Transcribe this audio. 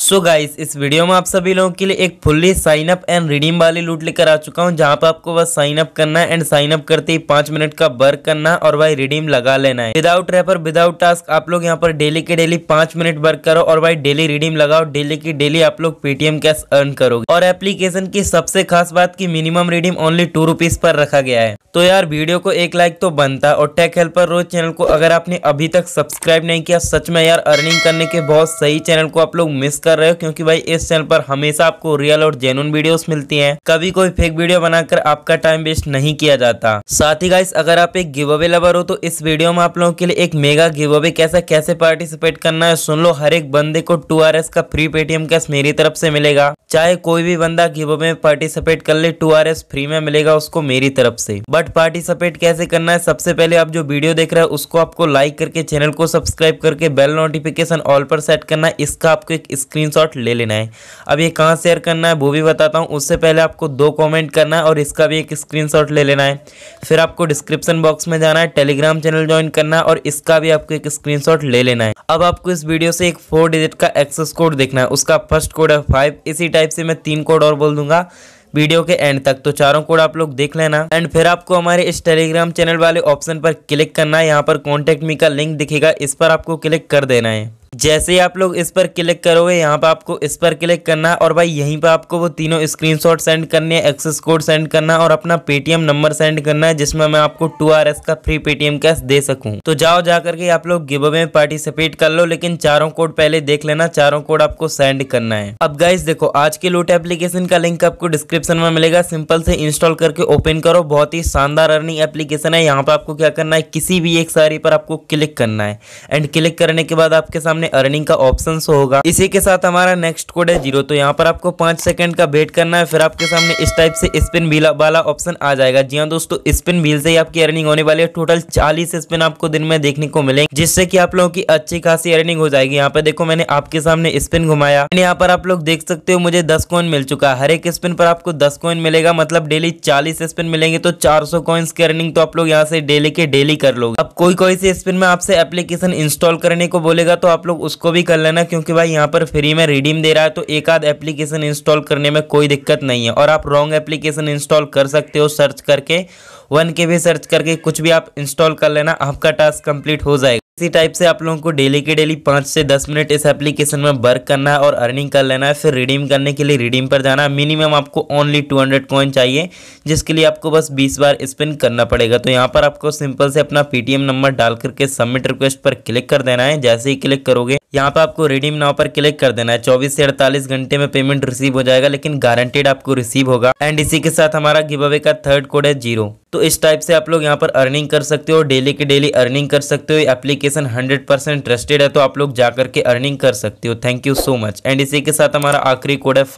सो so guys इस video में आप सभी लोगों के लिए एक fully sign up and redeem वाली लूट लेकर आ चुका हूँ जहाँ पर आपको बस साइन अप करना है एंड साइन अप करते ही पांच मिनट का वर्क करना और भाई रिडीम लगा लेना है विदाउट रेपर विदाउट टास्क आप लोग यहां पर डेली के डेली पांच मिनट वर्क करो और भाई डेली रिडीम लगाओ डेली की डेली आप लोग पेटीएम कैश अर्न करोगे और एप्लीकेशन की सबसे खास बात की मिनिमम रिडीम ओनली टू पर रखा गया है तो यार वीडियो को एक लाइक तो बनता और टेक हेल्पर रोज चैनल को अगर आपने अभी तक सब्सक्राइब नहीं किया सच में यार अर्निंग करने के बहुत सही चैनल को आप लोग मिस कर कर रहे हो क्योंकि भाई इस चैनल पर हमेशा आपको रियल और जेनुअन वीडियोस मिलती हैं कभी कोई फेक वीडियो बनाकर आपका टाइम वेस्ट नहीं किया जाता साथ ही गाइस अगर आप एक गिव अवे लवर हो तो इस वीडियो में आप लोगों के लिए एक मेगा गिव अवे कैसे कैसे पार्टिसिपेट करना है सुन लो हर एक बंदे को टू का फ्री पेटीएम कैश मेरी तरफ से मिलेगा चाहे कोई भी बंदा गिव अवे में पार्टिसिपेट कर ले टू फ्री में मिलेगा उसको मेरी तरफ से बट पार्टिसिपेट कैसे करना है सबसे पहले आप जो वीडियो देख रहे हो उसको आपको लाइक करके चैनल को सब्सक्राइब करके बेल नोटिफिकेशन ऑल पर सेट करना इसका आपको एक स्क्रीन स्क्रीनशॉट ले लेना है अब ये कहाँ शेयर करना है वो भी बताता हूँ उससे पहले आपको दो कमेंट करना है और इसका भी एक स्क्रीनशॉट ले लेना है फिर आपको डिस्क्रिप्शन बॉक्स में जाना है टेलीग्राम चैनल ज्वाइन करना है और इसका भी आपको एक स्क्रीन ले लेना है अब आपको इस वीडियो से एक फोर डिजिट का एक्सेस कोड देखना है उसका फर्स्ट कोड है फाइव इसी टाइप से मैं तीन कोड और बोल दूंगा वीडियो के एंड तक तो चारों कोड आप लोग देख लेना एंड फिर आपको हमारे इस टेलीग्राम चैनल वाले ऑप्शन पर क्लिक करना है यहाँ पर कॉन्टेक्ट मी का लिंक दिखेगा इस पर आपको क्लिक कर देना है जैसे ही आप लोग इस पर क्लिक करोगे यहाँ पर आपको इस पर क्लिक करना है और भाई यहीं पर आपको वो तीनों स्क्रीनशॉट सेंड करने है एक्सेस कोड सेंड करना है और अपना पेटीएम नंबर सेंड करना है जिसमें मैं आपको टू आर का फ्री पेटीएम कैश दे सकूँ तो जाओ जा करके आप लोग गिव अवे में पार्टिसिपेट कर लो लेकिन चारों कोड पहले देख लेना चारों कोड आपको सेंड करना है अब गाइज देखो आज के लूट एप्लीकेशन का लिंक आपको डिस्क्रिप्शन में मिलेगा सिंपल से इंस्टॉल करके ओपन करो बहुत ही शानदार अर्निंग एप्लीकेशन है यहाँ पर आपको क्या करना है किसी भी एक सारी पर आपको क्लिक करना है एंड क्लिक करने के बाद आपके सामने में अर्निंग का ऑप्शन होगा इसी के साथ हमारा नेक्स्ट कोड है जीरो तो यहाँ पर आपको पांच सेकंड का वेट करना है फिर आपके सामने इस टाइप से स्पिन वाला ऑप्शन आ जाएगा जी हाँ दोस्तों स्पिन व्हील से ही आपकी अर्निंग होने वाली है टोटल चालीस स्पिन आपको दिन में देखने को मिलेंगे जिससे की आप लोगों की अच्छी खासी अर्निंग हो जाएगी यहाँ पे देखो मैंने आपके सामने स्पिन घुमाया यहाँ पर आप लोग देख सकते हो मुझे दस कॉइन मिल चुका है हर एक स्पिन पर आपको दस कॉइन मिलेगा मतलब डेली चालीस स्पिन मिलेंगे तो चार सौ कॉइन्स की अर्निंग तो आप लोग यहाँ से डेली के डेली कर लोगे अब कोई कोई से स्पिन में आपसे एप्लीकेशन इंस्टॉल करने को बोलेगा तो आप लोग लोग उसको भी कर लेना क्योंकि भाई यहाँ पर फ्री में रिडीम दे रहा है तो एक आध एप्लीकेशन इंस्टॉल करने में कोई दिक्कत नहीं है और आप रॉन्ग एप्लीकेशन इंस्टॉल कर सकते हो सर्च करके वन के भी सर्च करके कुछ भी आप इंस्टॉल कर लेना आपका टास्क कंप्लीट हो जाएगा इसी टाइप से आप लोगों को डेली के डेली पाँच से दस मिनट इस एप्लीकेशन में वर्क करना है और अर्निंग कर लेना है फिर रिडीम करने के लिए रिडीम पर जाना है मिनिमम आपको ओनली टू हंड्रेड कॉइन चाहिए जिसके लिए आपको बस बीस बार स्पिन करना पड़ेगा तो यहाँ पर आपको सिंपल से अपना पेटीएम नंबर डाल करके सबमिट रिक्वेस्ट पर क्लिक कर देना है जैसे ही क्लिक करोगे यहाँ पर आपको रिडीम नाव पर क्लिक कर देना है चौबीस से अड़तालीस घंटे में पेमेंट रिसीव हो जाएगा लेकिन गारंटेड आपको रिसीव होगा एंड इसी के साथ हमारा गिव अवे का थर्ड कोड है जीरो तो इस टाइप से आप लोग यहाँ पर अर्निंग कर सकते हो डेली के डेली अर्निंग कर सकते हो एप्लीकेशन 100 परसेंट ट्रस्टेड है तो आप लोग जाकर के अर्निंग कर सकते हो thank you so much and इसी के साथ हमारा आखिरी कोड है